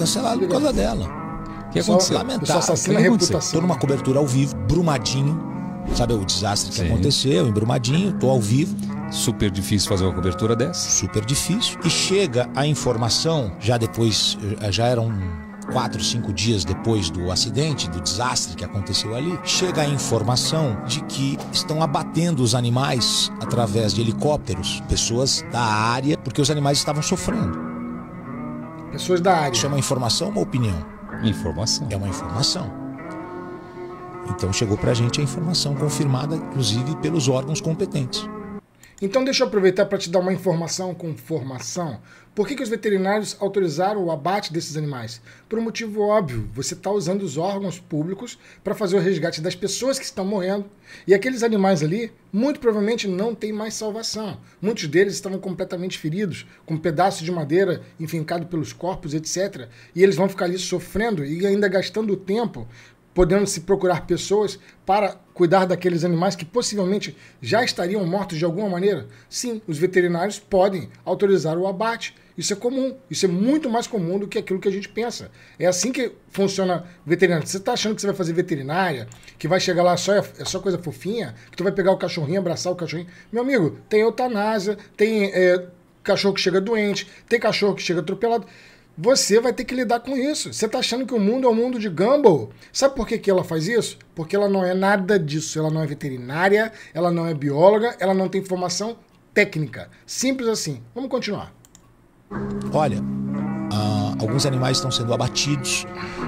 cancelado por causa dela. O que é aconteceu? Lamentável. O que aconteceu? Estou numa cobertura ao vivo, Brumadinho. Sabe o desastre que Sim. aconteceu em Brumadinho? Estou ao vivo. Super difícil fazer uma cobertura dessa. Super difícil. E chega a informação, já depois, eh, já eram quatro, cinco dias depois do acidente, do desastre que aconteceu ali, chega a informação de que estão abatendo os animais através de helicópteros, pessoas da área, porque os animais estavam sofrendo pessoas da área. Isso é uma informação ou uma opinião? Informação. É uma informação. Então chegou para a gente a informação confirmada, inclusive, pelos órgãos competentes. Então deixa eu aproveitar para te dar uma informação com formação. Por que, que os veterinários autorizaram o abate desses animais? Por um motivo óbvio, você está usando os órgãos públicos para fazer o resgate das pessoas que estão morrendo. E aqueles animais ali, muito provavelmente não têm mais salvação. Muitos deles estavam completamente feridos, com um pedaços de madeira enfincado pelos corpos, etc. E eles vão ficar ali sofrendo e ainda gastando tempo podendo se procurar pessoas para cuidar daqueles animais que possivelmente já estariam mortos de alguma maneira? Sim, os veterinários podem autorizar o abate. Isso é comum, isso é muito mais comum do que aquilo que a gente pensa. É assim que funciona veterinário. Você está achando que você vai fazer veterinária, que vai chegar lá só é, só coisa fofinha, que tu vai pegar o cachorrinho, abraçar o cachorrinho. Meu amigo, tem eutanásia, tem é, cachorro que chega doente, tem cachorro que chega atropelado você vai ter que lidar com isso. Você está achando que o mundo é um mundo de Gumball? Sabe por que, que ela faz isso? Porque ela não é nada disso. Ela não é veterinária, ela não é bióloga, ela não tem formação técnica. Simples assim. Vamos continuar. Olha, ah, alguns animais estão sendo abatidos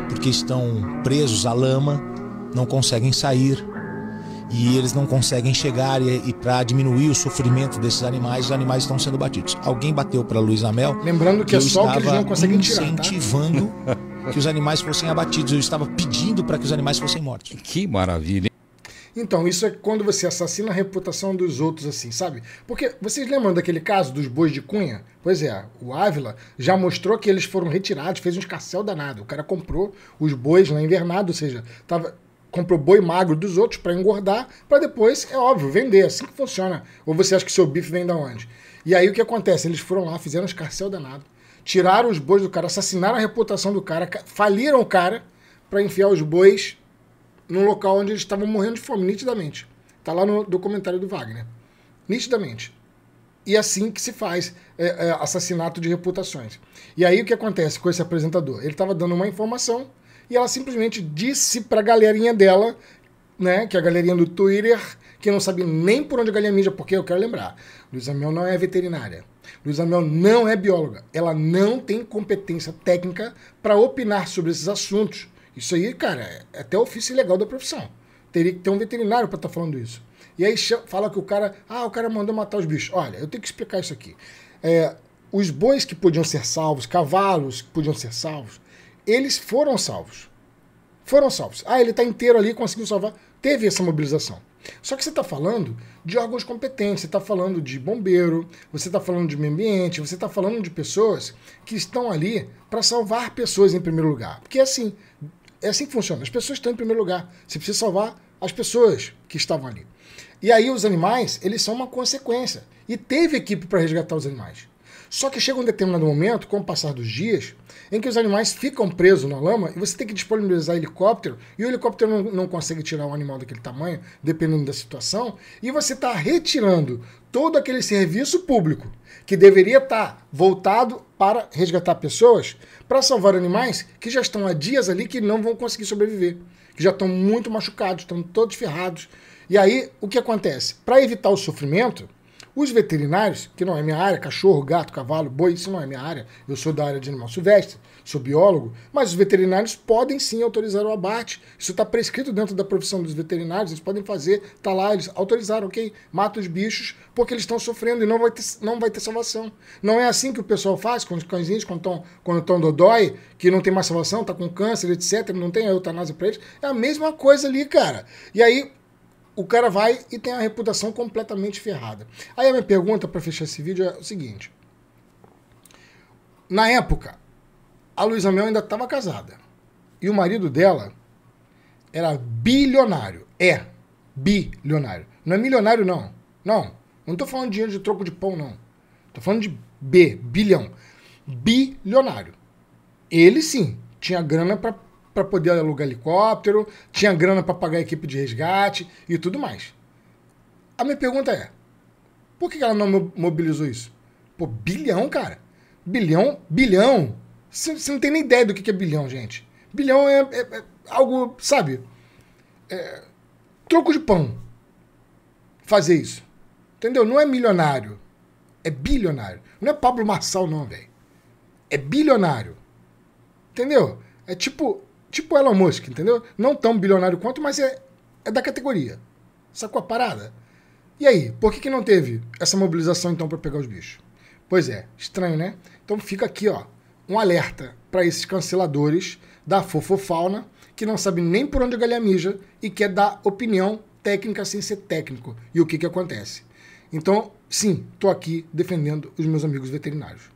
porque estão presos à lama, não conseguem sair, e eles não conseguem chegar e, e para diminuir o sofrimento desses animais, os animais estão sendo batidos. Alguém bateu para Luiz Amel. Lembrando que é só o que eles não conseguem incentivando tirar, tá? que os animais fossem abatidos. Eu estava pedindo para que os animais fossem mortos. Que maravilha. Então, isso é quando você assassina a reputação dos outros, assim, sabe? Porque vocês lembram daquele caso dos bois de Cunha? Pois é, o Ávila já mostrou que eles foram retirados, fez um escarcel danado. O cara comprou os bois lá invernado, ou seja, tava, compra o boi magro dos outros para engordar, para depois, é óbvio, vender. É assim que funciona. Ou você acha que seu bife vem da onde? E aí o que acontece? Eles foram lá, fizeram um escarcel danado, tiraram os bois do cara, assassinaram a reputação do cara, faliram o cara para enfiar os bois num local onde eles estavam morrendo de fome, nitidamente. Tá lá no documentário do Wagner. Nitidamente. E é assim que se faz é, é, assassinato de reputações. E aí o que acontece com esse apresentador? Ele estava dando uma informação e ela simplesmente disse pra galerinha dela, né, que é a galerinha do Twitter, que não sabe nem por onde a galinha mija, porque eu quero lembrar, Luísa Mel não é veterinária. Luísa Mel não é bióloga. Ela não tem competência técnica para opinar sobre esses assuntos. Isso aí, cara, é até ofício ilegal da profissão. Teria que ter um veterinário para estar tá falando isso. E aí fala que o cara, ah, o cara mandou matar os bichos. Olha, eu tenho que explicar isso aqui. É, os bois que podiam ser salvos, cavalos que podiam ser salvos, eles foram salvos. Foram salvos. Ah, ele está inteiro ali, conseguiu salvar. Teve essa mobilização. Só que você está falando de órgãos competentes, você está falando de bombeiro, você está falando de meio ambiente, você está falando de pessoas que estão ali para salvar pessoas em primeiro lugar. Porque é assim, é assim que funciona. As pessoas estão em primeiro lugar. Você precisa salvar as pessoas que estavam ali. E aí os animais, eles são uma consequência. E teve equipe para resgatar os animais. Só que chega um determinado momento, com o passar dos dias, em que os animais ficam presos na lama e você tem que disponibilizar helicóptero, e o helicóptero não, não consegue tirar um animal daquele tamanho, dependendo da situação, e você está retirando todo aquele serviço público que deveria estar tá voltado para resgatar pessoas, para salvar animais que já estão há dias ali que não vão conseguir sobreviver, que já estão muito machucados, estão todos ferrados. E aí, o que acontece? Para evitar o sofrimento, os veterinários, que não é minha área, cachorro, gato, cavalo, boi, isso não é minha área, eu sou da área de animal silvestre, sou biólogo, mas os veterinários podem sim autorizar o abate. Isso está prescrito dentro da profissão dos veterinários, eles podem fazer, tá lá, eles autorizaram, ok? Mata os bichos porque eles estão sofrendo e não vai, ter, não vai ter salvação. Não é assim que o pessoal faz com os cãezinhos quando estão dodói, que não tem mais salvação, tá com câncer, etc., não tem a eutanásia para eles. É a mesma coisa ali, cara. E aí o cara vai e tem a reputação completamente ferrada. Aí a minha pergunta para fechar esse vídeo é o seguinte. Na época, a Luísa Mel ainda estava casada. E o marido dela era bilionário. É, bilionário. Não é milionário, não. Não. Não estou falando de dinheiro de troco de pão, não. Estou falando de B, bilhão. Bilionário. Ele sim, tinha grana para para poder alugar helicóptero, tinha grana para pagar a equipe de resgate e tudo mais. A minha pergunta é: por que ela não mobilizou isso? Pô, bilhão, cara. Bilhão, bilhão. Você não tem nem ideia do que é bilhão, gente. Bilhão é, é, é algo, sabe? É, troco de pão. Fazer isso. Entendeu? Não é milionário. É bilionário. Não é Pablo Marçal, não, velho. É bilionário. Entendeu? É tipo, Tipo Elon Musk, entendeu? Não tão bilionário quanto, mas é, é da categoria. Sacou a parada? E aí, por que, que não teve essa mobilização então para pegar os bichos? Pois é, estranho, né? Então fica aqui, ó, um alerta para esses canceladores da fofofauna que não sabe nem por onde a galinha mija e quer dar opinião técnica sem ser técnico. E o que que acontece? Então, sim, estou aqui defendendo os meus amigos veterinários.